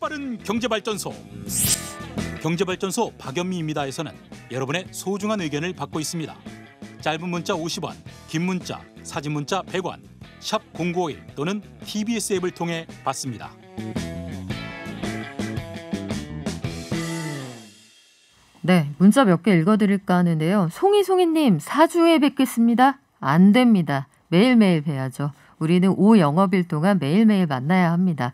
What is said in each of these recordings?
빠른 경제발전소 경제발전소 박연미입니다에서는 여러분의 소중한 의견을 받고 있습니다. 짧은 문자 50원, 긴 문자, 사진 문자 100원, 샵 0951 또는 TBS 앱을 통해 받습니다. 네, 문자 몇 개 읽어드릴까 하는데요. 송이송이님, 4주에 뵙겠습니다. 안 됩니다. 매일매일 뵈야죠. 우리는 오영업일 동안 매일매일 만나야 합니다.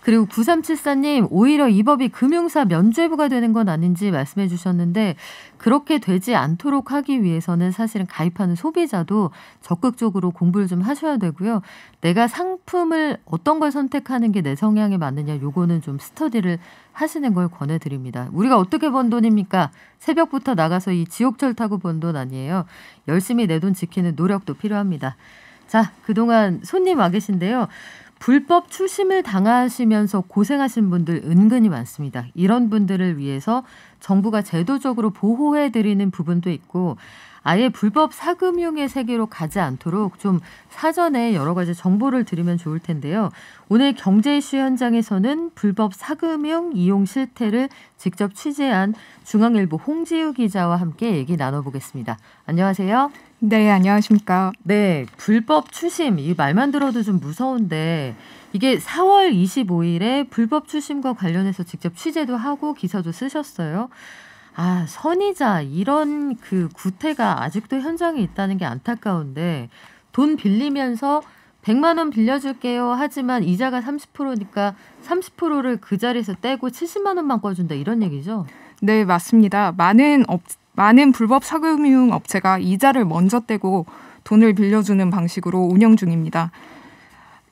그리고 9374님, 오히려 이 법이 금융사 면죄부가 되는 건 아닌지 말씀해 주셨는데, 그렇게 되지 않도록 하기 위해서는 사실은 가입하는 소비자도 적극적으로 공부를 좀 하셔야 되고요. 내가 상품을 어떤 걸 선택하는 게 내 성향에 맞느냐, 요거는 좀 스터디를 하시는 걸 권해드립니다. 우리가 어떻게 번 돈입니까? 새벽부터 나가서 이 지옥철 타고 번 돈 아니에요. 열심히 내 돈 지키는 노력도 필요합니다. 자, 그동안 손님 와 계신데요. 불법 추심을 당하시면서 고생하신 분들 은근히 많습니다. 이런 분들을 위해서 정부가 제도적으로 보호해 드리는 부분도 있고 아예 불법 사금융의 세계로 가지 않도록 좀 사전에 여러 가지 정보를 드리면 좋을 텐데요. 오늘 경제 이슈 현장에서는 불법 사금융 이용 실태를 직접 취재한 중앙일보 홍지우 기자와 함께 얘기 나눠보겠습니다. 안녕하세요. 네, 안녕하십니까. 네, 불법 추심 이 말만 들어도 좀 무서운데 이게 4월 25일에 불법 추심과 관련해서 직접 취재도 하고 기사도 쓰셨어요. 아, 선의자 이런 그 구태가 아직도 현장에 있다는 게 안타까운데 돈 빌리면서 100만 원 빌려줄게요. 하지만 이자가 30%니까 30%를 그 자리에서 떼고 70만 원만 꿔준다 이런 얘기죠. 네, 맞습니다. 많은 업, 많은 불법 사금융 업체가 이자를 먼저 떼고 돈을 빌려주는 방식으로 운영 중입니다.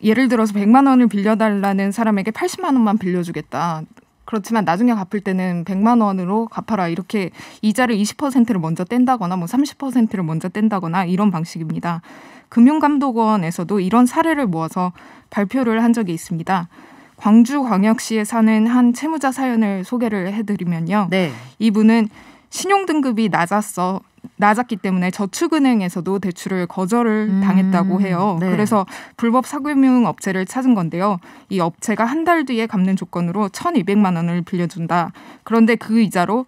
예를 들어서 100만 원을 빌려달라는 사람에게 80만 원만 빌려주겠다. 그렇지만 나중에 갚을 때는 100만 원으로 갚아라 이렇게 이자를 20%를 먼저 뗀다거나 뭐 30%를 먼저 뗀다거나 이런 방식입니다. 금융감독원에서도 이런 사례를 모아서 발표를 한 적이 있습니다. 광주광역시에 사는 한 채무자 사연을 소개를 해드리면요. 네. 이분은 신용등급이 낮았어. 낮았기 때문에 저축은행에서도 대출을 거절을 음. 당했다고 해요. 네. 그래서 불법 사금융 업체를 찾은 건데요. 이 업체가 한 달 뒤에 갚는 조건으로 1 2 0 0만 원을 빌려준다. 그런데 그 이자로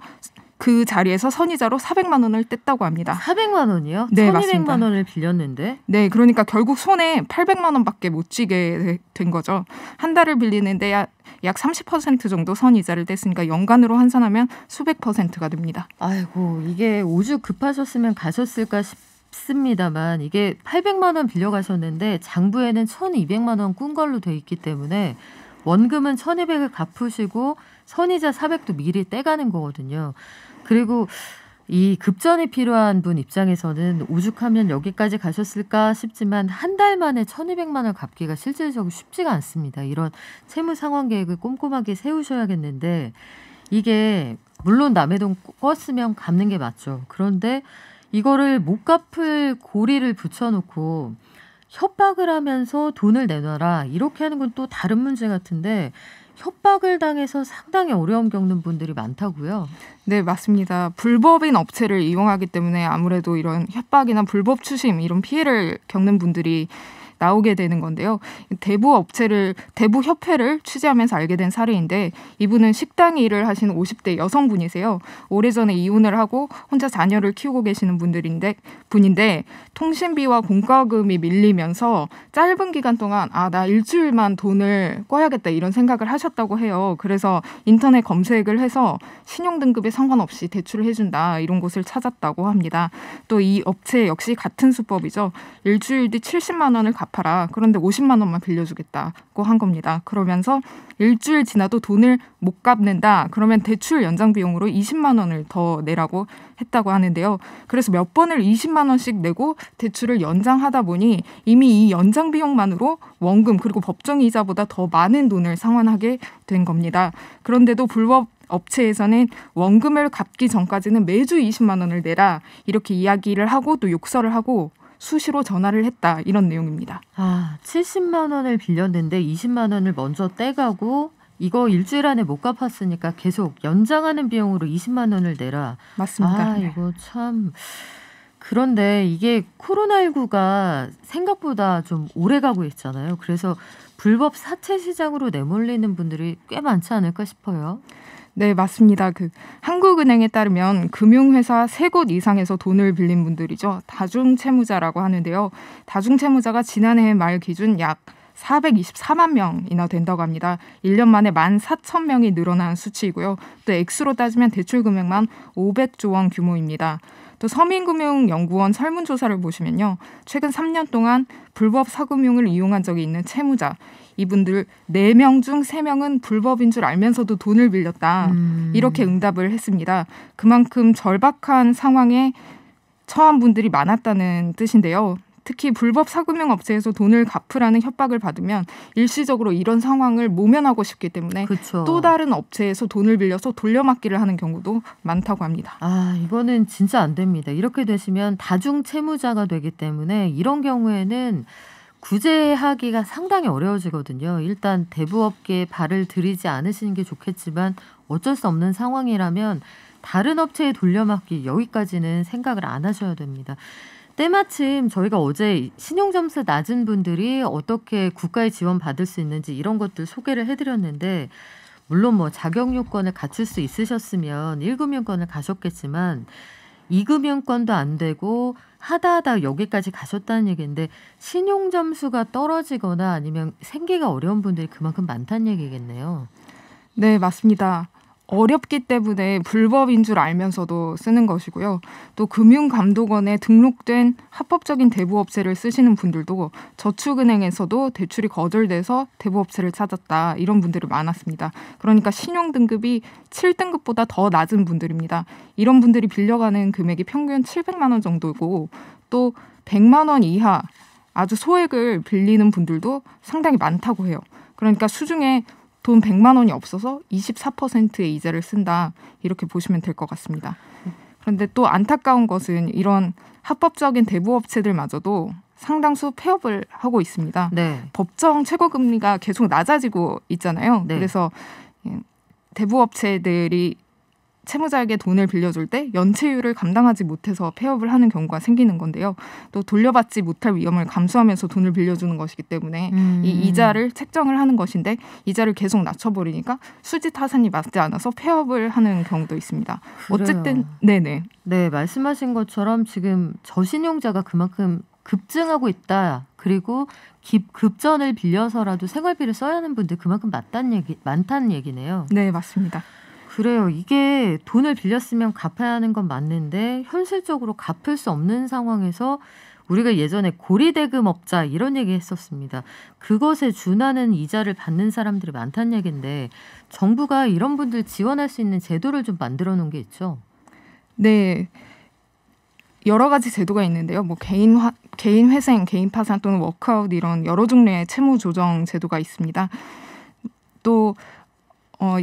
그 자리에서 선의자로 400만 원을 뗐다고 합니다. 400만 원이요? 네, 1200만 원을 빌렸는데? 네, 그러니까 결국 손에 800만 원밖에 못 쥐게 된 거죠. 한 달을 빌리는데 약 30% 정도 선이자를 뗐으니까 연간으로 환산하면 수백 퍼센트가 됩니다. 아이고, 이게 오죽 급하셨으면 가셨을까 싶싶니다만 이게 800만 원 빌려 가셨는데 장부에는 1,200만 원 꾼 걸로 돼 있기 때문에 원금은 1,200을 갚으시고 선이자 400도 미리 떼가는 거거든요. 그리고 이 급전이 필요한 분 입장에서는 오죽하면 여기까지 가셨을까 싶지만 한 달 만에 천이백만 원 갚기가 실질적으로 쉽지가 않습니다. 이런 채무 상황 계획을 꼼꼼하게 세우셔야겠는데 이게 물론 남의 돈 껐으면 갚는 게 맞죠. 그런데 이거를 못 갚을 고리를 붙여놓고 협박을 하면서 돈을 내놔라 이렇게 하는 건 또 다른 문제 같은데 협박을 당해서 상당히 어려움 겪는 분들이 많다고요. 네, 맞습니다. 불법인 업체를 이용하기 때문에 아무래도 이런 협박이나 불법 추심 이런 피해를 겪는 분들이 나오게 되는 건데요. 대부 업체를 대부 협회를 취재하면서 알게 된 사례인데 이분은 식당 일을 하시는 50대 여성분이세요. 오래전에 이혼을 하고 혼자 자녀를 키우고 계시는 분들인데 분인데 통신비와 공과금이 밀리면서 짧은 기간 동안 아 나 일주일만 돈을 꿔야겠다 이런 생각을 하셨다고 해요. 그래서 인터넷 검색을 해서 신용 등급에 상관없이 대출을 해준다 이런 곳을 찾았다고 합니다. 또 이 업체 역시 같은 수법이죠. 일주일 뒤 70만 원을 갚 갚아라. 그런데 50만 원만 빌려주겠다고 한 겁니다. 그러면서 일주일 지나도 돈을 못 갚는다. 그러면 대출 연장 비용으로 20만 원을 더 내라고 했다고 하는데요. 그래서 몇 번을 20만 원씩 내고 대출을 연장하다 보니 이미 이 연장 비용만으로 원금 그리고 법정 이자보다 더 많은 돈을 상환하게 된 겁니다. 그런데도 불법 업체에서는 원금을 갚기 전까지는 매주 20만 원을 내라 이렇게 이야기를 하고 또 욕설을 하고 수시로 전화를 했다 이런 내용입니다. 아, 70만 원을 빌렸는데 20만 원을 먼저 떼가고 이거 일주일 안에 못 갚았으니까 계속 연장하는 비용으로 20만 원을 내라. 맞습니다. 아, 이거 참 그런데 이게 코로나19가 생각보다 좀 오래 가고 있잖아요. 그래서 불법 사채 시장으로 내몰리는 분들이 꽤 많지 않을까 싶어요. 네, 맞습니다. 그 한국은행에 따르면 금융회사 세 곳 이상에서 돈을 빌린 분들이죠. 다중채무자라고 하는데요. 다중채무자가 지난해 말 기준 약 424만 명이나 된다고 합니다. 1년 만에 1만 4천 명이 늘어난 수치이고요. 또 액수로 따지면 대출 금액만 500조 원 규모입니다. 또 서민금융연구원 설문조사를 보시면요. 최근 3년 동안 불법 사금융을 이용한 적이 있는 채무자 이분들 4명 중 3명은 불법인 줄 알면서도 돈을 빌렸다. 음. 이렇게 응답을 했습니다. 그만큼 절박한 상황에 처한 분들이 많았다는 뜻인데요. 특히 불법 사금융 업체에서 돈을 갚으라는 협박을 받으면 일시적으로 이런 상황을 모면하고 싶기 때문에 그쵸. 그렇죠. 또 다른 업체에서 돈을 빌려서 돌려막기를 하는 경우도 많다고 합니다. 아, 이거는 진짜 안 됩니다. 이렇게 되시면 다중 채무자가 되기 때문에 이런 경우에는 구제하기가 상당히 어려워지거든요. 일단 대부업계에 발을 들이지 않으시는 게 좋겠지만 어쩔 수 없는 상황이라면 다른 업체에 돌려막기 여기까지는 생각을 안 하셔야 됩니다. 때마침 저희가 어제 신용점수 낮은 분들이 어떻게 국가의 지원 받을 수 있는지 이런 것들 소개를 해드렸는데 물론 뭐 자격 요건을 갖출 수 있으셨으면 1금융권을 가셨겠지만 2금융권도 안 되고 하다하다 여기까지 가셨다는 얘기인데 신용 점수가 떨어지거나 아니면 생계가 어려운 분들이 그만큼 많다는 얘기겠네요. 네, 맞습니다. 어렵기 때문에 불법인 줄 알면서도 쓰는 것이고요. 또 금융감독원에 등록된 합법적인 대부업체를 쓰시는 분들도 저축은행에서도 대출이 거절돼서 대부업체를 찾았다 이런 분들이 많았습니다. 그러니까 신용등급이 7등급보다 더 낮은 분들입니다. 이런 분들이 빌려가는 금액이 평균 700만 원 정도고 또 100만 원 이하 아주 소액을 빌리는 분들도 상당히 많다고 해요. 그러니까 수중에 돈 100만 원이 없어서 24%의 이자를 쓴다. 이렇게 보시면 될 것 같습니다. 그런데 또 안타까운 것은 이런 합법적인 대부업체들마저도 상당수 폐업을 하고 있습니다. 네. 법정 최고금리가 계속 낮아지고 있잖아요. 네. 그래서 대부업체들이 채무자에게 돈을 빌려줄 때 연체율을 감당하지 못해서 폐업을 하는 경우가 생기는 건데요. 또 돌려받지 못할 위험을 감수하면서 돈을 빌려주는 것이기 때문에 음. 이 이자를 책정을 하는 것인데 이자를 계속 낮춰버리니까 수지 타산이 맞지 않아서 폐업을 하는 경우도 있습니다. 그래요. 어쨌든 네네. 네 말씀하신 것처럼 지금 저신용자가 그만큼 급증하고 있다. 그리고 급, 전을 빌려서라도 생활비를 써야 하는 분들 그만큼 많다는 얘기 많다는 얘기네요. 네 맞습니다. 그래요. 이게 돈을 빌렸으면 갚아야 하는 건 맞는데 현실적으로 갚을 수 없는 상황에서 우리가 예전에 고리대금업자 이런 얘기 했었습니다. 그것에 준하는 이자를 받는 사람들이 많다는 얘기인데 정부가 이런 분들 지원할 수 있는 제도를 좀 만들어 놓은 게 있죠. 네. 여러 가지 제도가 있는데요. 뭐 개인 화, 개인 회생, 개인 파산 또는 워크아웃 이런 여러 종류의 채무 조정 제도가 있습니다. 또 어,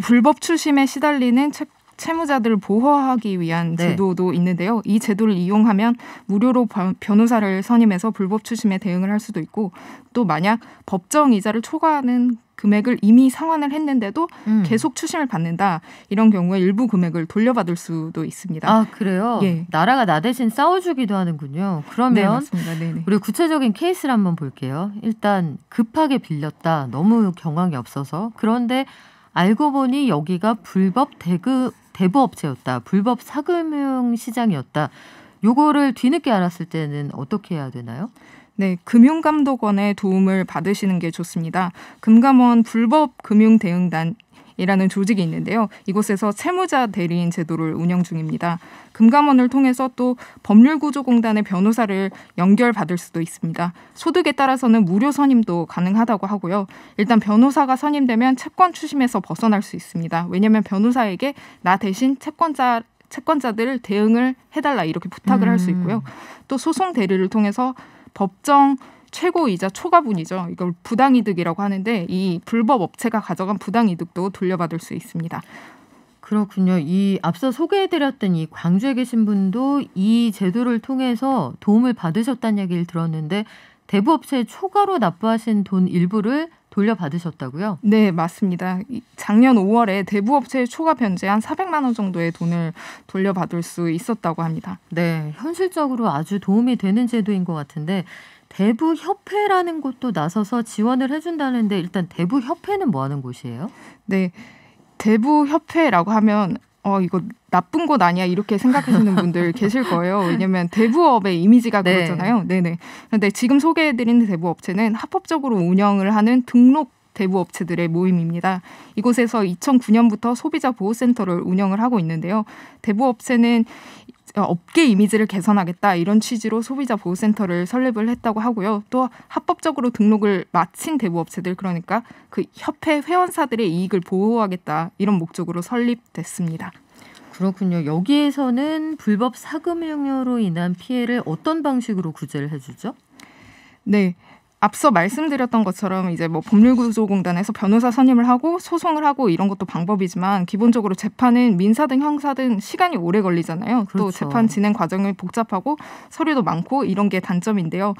불법 출심에 시달리는 책 채무자들을 보호하기 위한 네. 제도도 있는데요. 이 제도를 이용하면 무료로 변호사를 선임해서 불법 추심에 대응을 할 수도 있고 또 만약 법정 이자를 초과하는 금액을 이미 상환을 했는데도 음. 계속 추심을 받는다 이런 경우에 일부 금액을 돌려받을 수도 있습니다. 아 그래요? 예. 나라가 나 대신 싸워주기도 하는군요. 그러면 네, 네, 네. 우리 구체적인 케이스를 한번 볼게요. 일단 급하게 빌렸다 너무 경황이 없어서 그런데 알고 보니 여기가 불법 대금 대부업체였다. 불법 사금융 시장이었다. 요거를 뒤늦게 알았을 때는 어떻게 해야 되나요? 네, 금융감독원의 도움을 받으시는 게 좋습니다. 금감원 불법 금융 대응단 이라는 조직이 있는데요. 이곳에서 채무자 대리인 제도를 운영 중입니다. 금감원을 통해서 또 법률구조공단의 변호사를 연결받을 수도 있습니다. 소득에 따라서는 무료 선임도 가능하다고 하고요. 일단 변호사가 선임되면 채권 추심에서 벗어날 수 있습니다. 왜냐하면 변호사에게 나 대신 채권자 채권자들을 대응을 해달라 이렇게 부탁을 음. 할수 있고요. 또 소송 대리를 통해서 법정 최고이자 초과분이죠. 이걸 부당이득이라고 하는데 이 불법 업체가 가져간 부당이득도 돌려받을 수 있습니다. 그렇군요. 이 앞서 소개해드렸던 이 광주에 계신 분도 이 제도를 통해서 도움을 받으셨다는 얘기를 들었는데 대부업체에 초과로 납부하신 돈 일부를 돌려받으셨다고요? 네, 맞습니다. 작년 5월에 대부업체에 초과 변제한 400만 원 정도의 돈을 돌려받을 수 있었다고 합니다. 네, 현실적으로 아주 도움이 되는 제도인 것 같은데 대부 협회라는 곳도 나서서 지원을 해준다는데 일단 대부 협회는 뭐 하는 곳이에요? 네, 대부 협회라고 하면 어 이거 나쁜 곳 아니야 이렇게 생각하시는 분들 계실 거예요. 왜냐하면 대부업의 이미지가 네. 그렇잖아요. 네네. 그런데 지금 소개해드린 대부업체는 합법적으로 운영을 하는 등록 대부 업체들의 모임입니다. 이곳에서 2009년부터 소비자 보호센터를 운영을 하고 있는데요. 대부 업체는 업계 이미지를 개선하겠다 이런 취지로 소비자 보호센터를 설립을 했다고 하고요. 또 합법적으로 등록을 마친 대부 업체들 그러니까 그 협회 회원사들의 이익을 보호하겠다 이런 목적으로 설립됐습니다. 그렇군요. 여기에서는 불법 사금 용으로 인한 피해를 어떤 방식으로 구제를 해주죠? 네. 앞서 말씀드렸던 것처럼 이제 뭐 법률구조공단에서 변호사 선임을 하고 소송을 하고 이런 것도 방법이지만 기본적으로 재판은 민사든 형사든 시간이 오래 걸리잖아요. 그렇죠. 또 재판 진행 과정이 복잡하고 서류도 많고 이런 게 단점인데요.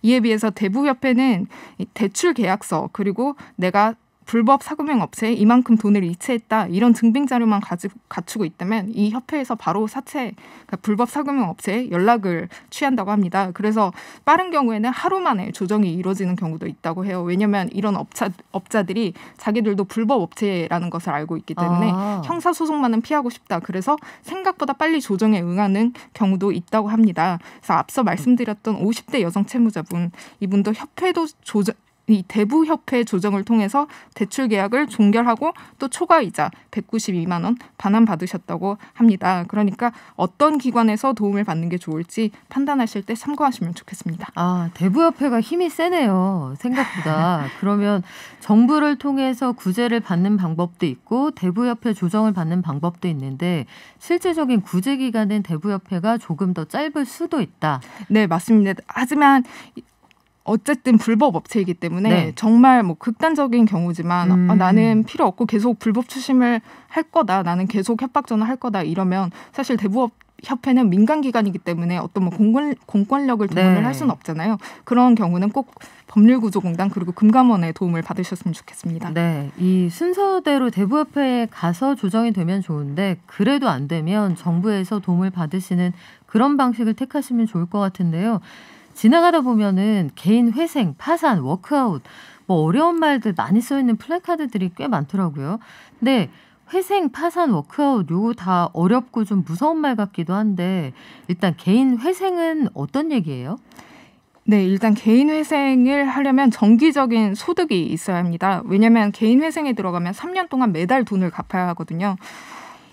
이에 비해서 대부협회는 대출 계약서 그리고 내가 불법 사금융 업체에 이만큼 돈을 이체했다 이런 증빙 자료만 가지, 갖추고 있다면 이 협회에서 바로 사채 그러니까 불법 사금융 업체에 연락을 취한다고 합니다. 그래서 빠른 경우에는 하루 만에 조정이 이루어지는 경우도 있다고 해요. 왜냐하면 이런 업자 업자들이 자기들도 불법 업체라는 것을 알고 있기 때문에 아. 형사 소송만은 피하고 싶다. 그래서 생각보다 빨리 조정에 응하는 경우도 있다고 합니다. 그래서 앞서 말씀드렸던 50대 여성 채무자분 이분도 협회도 조정 이 대부협회 조정을 통해서 대출 계약을 종결하고 또 초과 이자 192만 원 반환 받으셨다고 합니다. 그러니까 어떤 기관에서 도움을 받는 게 좋을지 판단하실 때 참고하시면 좋겠습니다. 아, 대부협회가 힘이 세네요. 생각보다. 그러면 정부를 통해서 구제를 받는 방법도 있고 대부협회 조정을 받는 방법도 있는데 실제적인 구제 기간은 대부협회가 조금 더 짧을 수도 있다. 네, 맞습니다. 하지만 어쨌든 불법 업체이기 때문에 네. 정말 뭐 극단적인 경우지만 아, 음. 아, 나는 필요 없고 계속 불법 추심을 할 거다 나는 계속 협박 전화 할 거다 이러면 사실 대부업 협회는 민간 기관이기 때문에 어떤 뭐 공권, 공권력을 동원을 네. 할 수는 없잖아요. 그런 경우는 꼭 법률구조공단 그리고 금감원의 도움을 받으셨으면 좋겠습니다. 네, 이 순서대로 대부협회에 가서 조정이 되면 좋은데 그래도 안 되면 정부에서 도움을 받으시는 그런 방식을 택하시면 좋을 것 같은데요. 지나가다 보면은 개인 회생, 파산, 워크아웃 뭐 어려운 말들 많이 써 있는 플래카드들이 꽤 많더라고요. 근데 회생, 파산, 워크아웃 요거 다 어렵고 좀 무서운 말 같기도 한데 일단 개인 회생은 어떤 얘기예요? 네, 일단 개인 회생을 하려면 정기적인 소득이 있어야 합니다. 왜냐면 개인 회생에 들어가면 3년 동안 매달 돈을 갚아야 하거든요.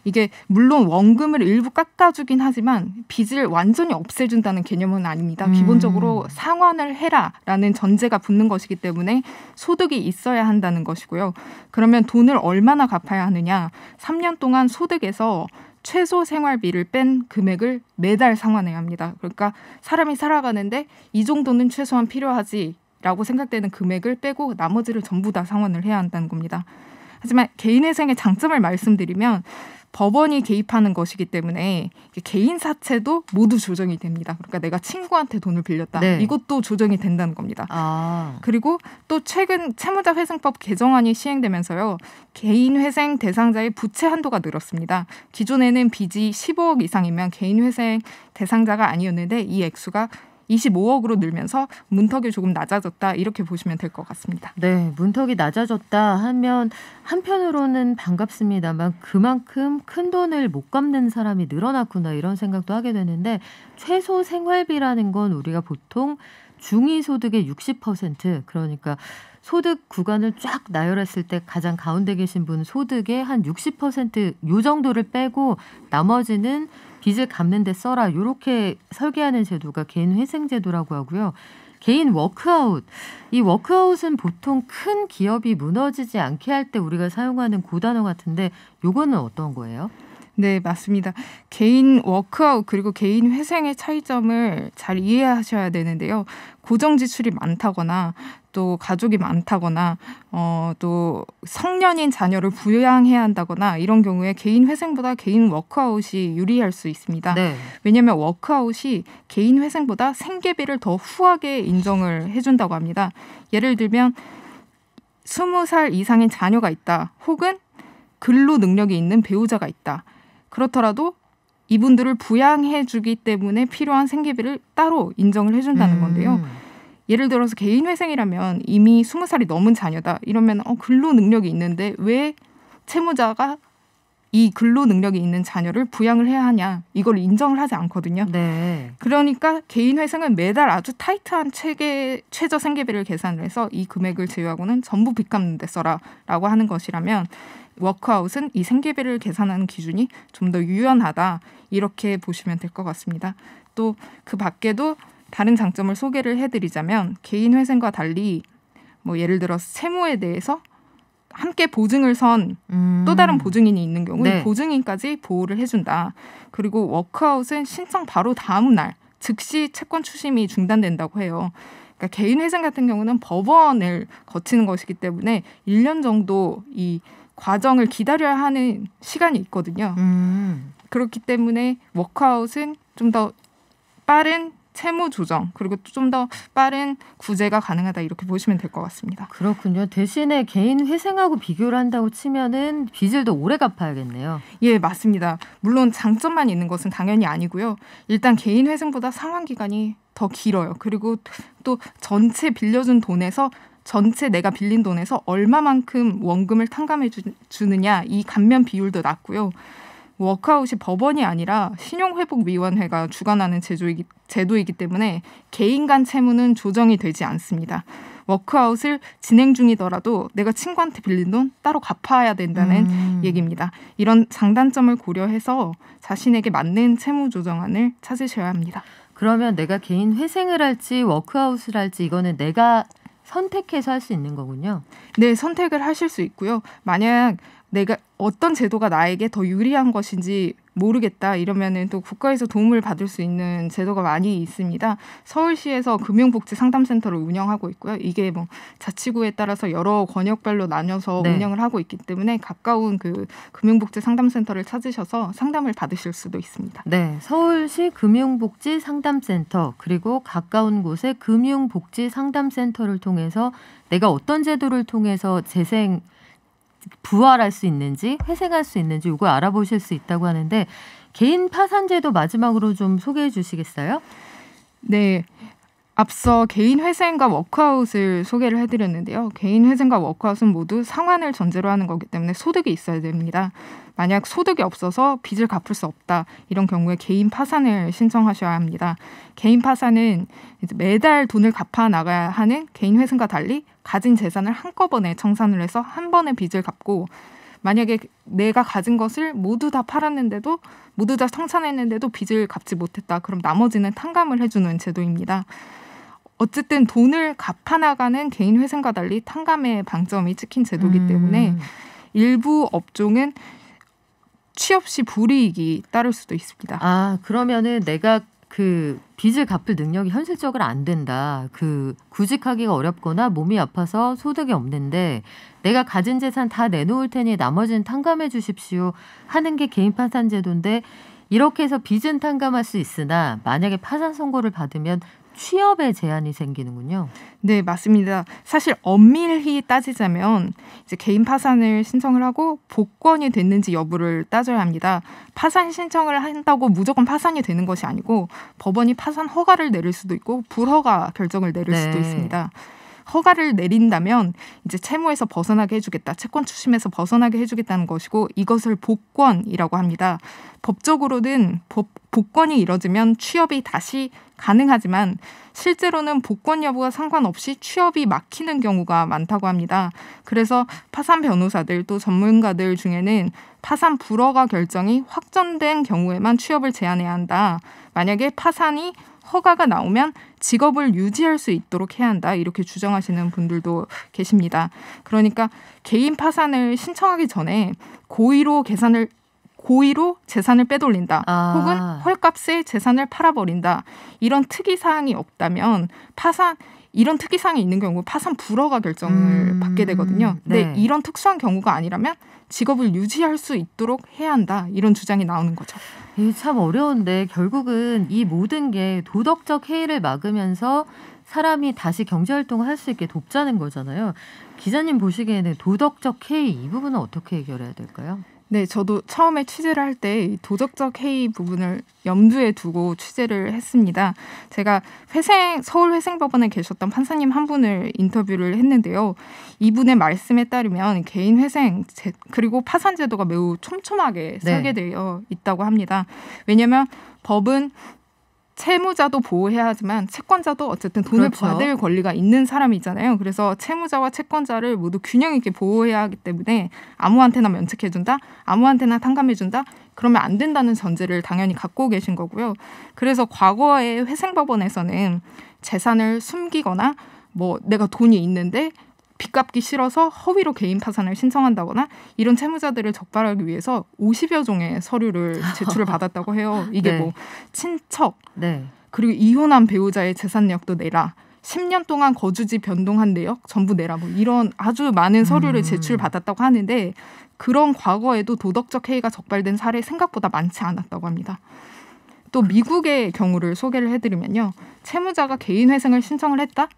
이게 물론 원금을 일부 깎아주긴 하지만 빚을 완전히 없애준다는 개념은 아닙니다. 음. 기본적으로 상환을 해라라는 전제가 붙는 것이기 때문에 소득이 있어야 한다는 것이고요. 그러면 돈을 얼마나 갚아야 하느냐? 3년 동안 소득에서 최소 생활비를 뺀 금액을 매달 상환해야 합니다. 그러니까 사람이 살아가는데 이 정도는 최소한 필요하지 라고 생각되는 금액을 빼고 나머지를 전부 다 상환을 해야 한다는 겁니다. 하지만 개인회생의 장점을 말씀드리면 법원이 개입하는 것이기 때문에 개인 사채도 모두 조정이 됩니다. 그러니까 내가 친구한테 돈을 빌렸다. 네. 이것도 조정이 된다는 겁니다. 아. 그리고 또 최근 채무자 회생법 개정안이 시행되면서요. 개인 회생 대상자의 부채 한도가 늘었습니다. 기존에는 빚이 15억 이상이면 개인 회생 대상자가 아니었는데 이 액수가 25억으로 늘면서 문턱이 조금 낮아졌다 이렇게 보시면 될 것 같습니다. 네, 문턱이 낮아졌다 하면 한편으로는 반갑습니다만 그만큼 큰 돈을 못 갚는 사람이 늘어났구나 이런 생각도 하게 되는데 최소 생활비라는 건 우리가 보통 중위 소득의 60% 그러니까 소득 구간을 쫙 나열했을 때 가장 가운데 계신 분 소득의 한 60%요 정도를 빼고 나머지는 빚을 갚는 데 써라 이렇게 설계하는 제도가 개인 회생 제도라고 하고요. 개인 워크아웃. 이 워크아웃은 보통 큰 기업이 무너지지 않게 할 때 우리가 사용하는 고단어 같은데 요거는 어떤 거예요? 네, 맞습니다. 개인 워크아웃 그리고 개인 회생의 차이점을 잘 이해하셔야 되는데요. 고정 지출이 많다거나 또 가족이 많다거나 어, 또 성년인 자녀를 부양해야 한다거나 이런 경우에 개인 회생보다 개인 워크아웃이 유리할 수 있습니다. 네. 왜냐하면 워크아웃이 개인 회생보다 생계비를 더 후하게 인정을 해준다고 합니다. 예를 들면 스무 살 이상인 자녀가 있다, 혹은 근로 능력이 있는 배우자가 있다. 그렇더라도 이분들을 부양해주기 때문에 필요한 생계비를 따로 인정을 해준다는 음. 건데요. 예를 들어서 개인 회생이라면 이미 스무 살이 넘은 자녀다 이러면 어 근로 능력이 있는데 왜 채무자가 이 근로 능력이 있는 자녀를 부양을 해야 하냐 이걸 인정을 하지 않거든요. 네. 그러니까 개인 회생은 매달 아주 타이트한 체계 최저 생계비를 계산을 해서 이 금액을 제외하고는 전부 빚 갚는 데 써라라고 하는 것이라면 워크아웃은 이 생계비를 계산하는 기준이 좀 더 유연하다 이렇게 보시면 될 것 같습니다. 또 그 밖에도 다른 장점을 소개를 해드리자면 개인 회생과 달리 뭐 예를 들어 세무에 대해서 함께 보증을 선또 음. 다른 보증인이 있는 경우 네. 보증인까지 보호를 해준다. 그리고 워크아웃은 신청 바로 다음 날 즉시 채권 추심이 중단된다고 해요. 그러니까 개인 회생 같은 경우는 법원을 거치는 것이기 때문에 1년 정도 이 과정을 기다려야 하는 시간이 있거든요. 음. 그렇기 때문에 워크아웃은 좀 더 빠른 채무 조정 그리고 좀 더 빠른 구제가 가능하다 이렇게 보시면 될 것 같습니다. 그렇군요. 대신에 개인 회생하고 비교를 한다고 치면은 빚을 더 오래 갚아야겠네요. 예, 맞습니다. 물론 장점만 있는 것은 당연히 아니고요. 일단 개인 회생보다 상환 기간이 더 길어요. 그리고 또 전체 빌려준 돈에서 전체 내가 빌린 돈에서 얼마만큼 원금을 탕감해 주, 느냐이 감면 비율도 낮고요. 워크아웃이 법원이 아니라 신용회복위원회가 주관하는 제조이기, 제도이기 때문에 개인 간 채무는 조정이 되지 않습니다. 워크아웃을 진행 중이더라도 내가 친구한테 빌린 돈 따로 갚아야 된다는 음. 얘기입니다. 이런 장단점을 고려해서 자신에게 맞는 채무 조정안을 찾으셔야 합니다. 그러면 내가 개인 회생을 할지 워크아웃을 할지 이거는 내가 선택해서 할 수 있는 거군요. 네, 선택을 하실 수 있고요. 만약 내가 어떤 제도가 나에게 더 유리한 것인지 모르겠다 이러면은 또 국가에서 도움을 받을 수 있는 제도가 많이 있습니다. 서울시에서 금융복지 상담센터를 운영하고 있고요. 이게 뭐 자치구에 따라서 여러 권역별로 나눠서 네. 운영을 하고 있기 때문에 가까운 그 금융복지 상담센터를 찾으셔서 상담을 받으실 수도 있습니다. 네, 서울시 금융복지 상담센터 그리고 가까운 곳에 금융복지 상담센터를 통해서 내가 어떤 제도를 통해서 재생 부활할 수 있는지 회생할 수 있는지 이걸 알아보실 수 있다고 하는데 개인 파산제도 마지막으로 좀 소개해 주시겠어요? 네. 앞서 개인 회생과 워크아웃을 소개를 해드렸는데요. 개인 회생과 워크아웃은 모두 상환을 전제로 하는 거기 때문에 소득이 있어야 됩니다. 만약 소득이 없어서 빚을 갚을 수 없다 이런 경우에 개인 파산을 신청하셔야 합니다. 개인 파산은 이제 매달 돈을 갚아 나가야 하는 개인 회생과 달리 가진 재산을 한꺼번에 청산을 해서 한 번에 빚을 갚고 만약에 내가 가진 것을 모두 다 팔았는데도 모두 다 청산했는데도 빚을 갚지 못했다. 그럼 나머지는 탕감을 해주는 제도입니다. 어쨌든 돈을 갚아 나가는 개인 회생과 달리 탕감의 방점이 찍힌 제도이기 음. 때문에 음. 일부 업종은 취업 시 불이익이 따를 수도 있습니다. 아 그러면은 내가 그 빚을 갚을 능력이 현실적으로 안 된다. 그 구직하기가 어렵거나 몸이 아파서 소득이 없는데 내가 가진 재산 다 내놓을 테니 나머지는 탕감해 주십시오 하는 게 개인 판산 제도인데 이렇게 해서 빚은 탕감할 수 있으나 만약에 파산 선고를 받으면 취업에 제한이 생기는군요. 네, 맞습니다. 사실 엄밀히 따지자면 이제 개인 파산을 신청을 하고 복권이 됐는지 여부를 따져야 합니다. 파산 신청을 한다고 무조건 파산이 되는 것이 아니고 법원이 파산 허가를 내릴 수도 있고 불허가 결정을 내릴 네. 수도 있습니다. 허가를 내린다면 이제 채무에서 벗어나게 해주겠다, 채권 추심에서 벗어나게 해주겠다는 것이고 이것을 복권이라고 합니다. 법적으로는 법, 복권이 이뤄지면 취업이 다시 가능하지만 실제로는 복권 여부와 상관없이 취업이 막히는 경우가 많다고 합니다. 그래서 파산 변호사들 또 전문가들 중에는 파산 불허가 결정이 확정된 경우에만 취업을 제한해야 한다. 만약에 파산이 허가가 나오면 직업을 유지할 수 있도록 해야 한다 이렇게 주장하시는 분들도 계십니다. 그러니까 개인 파산을 신청하기 전에 고의로 계산을 고의로 재산을 빼돌린다 아. 혹은 헐값에 재산을 팔아버린다 이런 특이 사항이 없다면 파산 이런 특이 사항이 있는 경우 파산 불허가 결정을 음. 받게 되거든요. 근데 네. 이런 특수한 경우가 아니라면 직업을 유지할 수 있도록 해야 한다 이런 주장이 나오는 거죠. 예, 참 어려운데 결국은 이 모든 게 도덕적 해이를 막으면서 사람이 다시 경제활동을 할 수 있게 돕자는 거잖아요. 기자님 보시기에는 도덕적 해이 이 부분은 어떻게 해결해야 될까요? 네, 저도 처음에 취재를 할 때 도덕적 해이 부분을 염두에 두고 취재를 했습니다. 제가 회생 서울 회생법원에 계셨던 판사님 한 분을 인터뷰를 했는데요. 이분의 말씀에 따르면 개인 회생 그리고 파산 제도가 매우 촘촘하게 네. 설계되어 네. 있다고 합니다. 왜냐하면 법은 채무자도 보호해야 하지만 채권자도 어쨌든 돈을 그렇죠. 받을 권리가 있는 사람이잖아요. 그래서 채무자와 채권자를 모두 균형 있게 보호해야 하기 때문에 아무한테나 면책해준다, 아무한테나 탕감해준다, 그러면 안 된다는 전제를 당연히 갖고 계신 거고요. 그래서 과거에 회생법원에서는 재산을 숨기거나 뭐 내가 돈이 있는데 빚 갚기 싫어서 허위로 개인 파산을 신청한다거나 이런 채무자들을 적발하기 위해서 50여 종의 서류를 제출을 받았다고 해요. 이게 네. 뭐 친척, 네. 그리고 이혼한 배우자의 재산력도 내라. 10년 동안 거주지 변동한 내역 전부 내라 뭐 이런 아주 많은 서류를 음. 제출받았다고 하는데 그런 과거에도 도덕적 해이가 적발된 사례 생각보다 많지 않았다고 합니다. 또 미국의 경우를 소개를 해드리면요. 채무자가 개인 회생을 신청을 했다?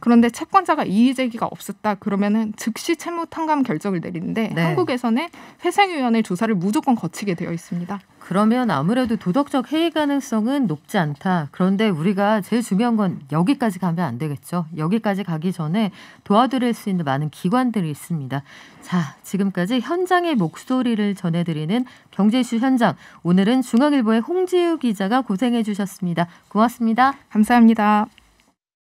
그런데 채권자가 이의 제기가 없었다 그러면은 즉시 채무 탕감 결정을 내리는데 네. 한국에서는 회생위원회 조사를 무조건 거치게 되어 있습니다. 그러면 아무래도 도덕적 해이 가능성은 높지 않다. 그런데 우리가 제일 중요한 건 여기까지 가면 안 되겠죠. 여기까지 가기 전에 도와드릴 수 있는 많은 기관들이 있습니다. 자, 지금까지 현장의 목소리를 전해드리는 경제이슈 현장. 오늘은 중앙일보의 홍지우 기자가 고생해 주셨습니다. 고맙습니다. 감사합니다.